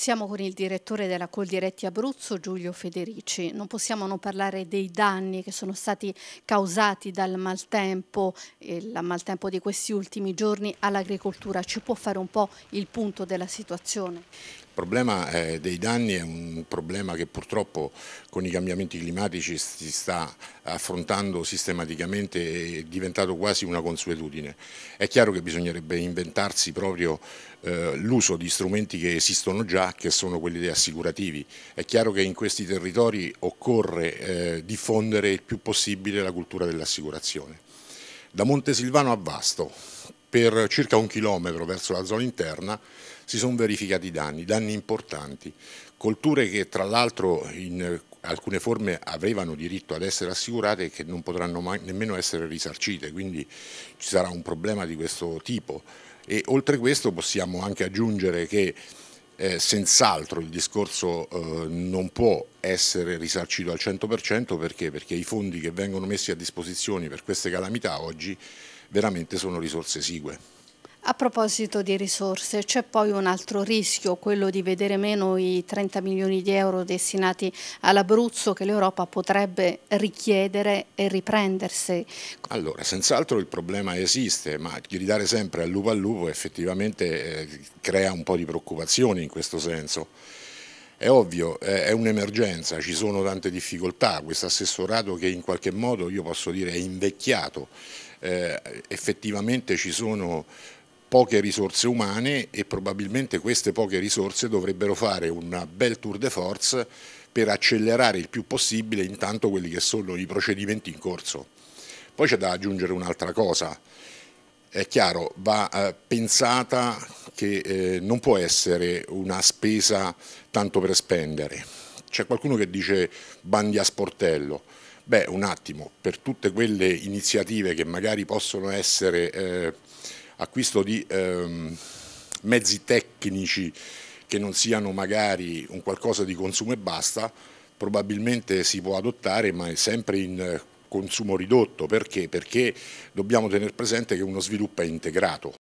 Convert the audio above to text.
Siamo con il direttore della Coldiretti Abruzzo, Giulio Federici. Non possiamo non parlare dei danni che sono stati causati dal maltempo, il maltempo di questi ultimi giorni, all'agricoltura. Ci può fare un po' il punto della situazione? problema eh, dei danni è un problema che purtroppo con i cambiamenti climatici si sta affrontando sistematicamente è diventato quasi una consuetudine. È chiaro che bisognerebbe inventarsi proprio eh, l'uso di strumenti che esistono già, che sono quelli assicurativi. È chiaro che in questi territori occorre eh, diffondere il più possibile la cultura dell'assicurazione. Da Montesilvano a Vasto, per circa un chilometro verso la zona interna, si sono verificati danni, danni importanti. Colture che tra l'altro in alcune forme avevano diritto ad essere assicurate e che non potranno mai, nemmeno essere risarcite, quindi ci sarà un problema di questo tipo. E oltre questo possiamo anche aggiungere che eh, senz'altro il discorso eh, non può essere risarcito al 100% perché? perché i fondi che vengono messi a disposizione per queste calamità oggi veramente sono risorse esigue. A proposito di risorse, c'è poi un altro rischio, quello di vedere meno i 30 milioni di euro destinati all'Abruzzo che l'Europa potrebbe richiedere e riprendersi. Allora, senz'altro il problema esiste, ma gridare sempre al lupo al lupo effettivamente eh, crea un po' di preoccupazioni in questo senso. È ovvio, è un'emergenza, ci sono tante difficoltà, questo assessorato che in qualche modo io posso dire è invecchiato, eh, effettivamente ci sono poche risorse umane e probabilmente queste poche risorse dovrebbero fare un bel tour de force per accelerare il più possibile intanto quelli che sono i procedimenti in corso. Poi c'è da aggiungere un'altra cosa, è chiaro, va eh, pensata che eh, non può essere una spesa tanto per spendere. C'è qualcuno che dice bandi a sportello. Beh, un attimo, per tutte quelle iniziative che magari possono essere eh, acquisto di ehm, mezzi tecnici che non siano magari un qualcosa di consumo e basta, probabilmente si può adottare ma è sempre in consumo ridotto. Perché? Perché dobbiamo tenere presente che uno sviluppo è integrato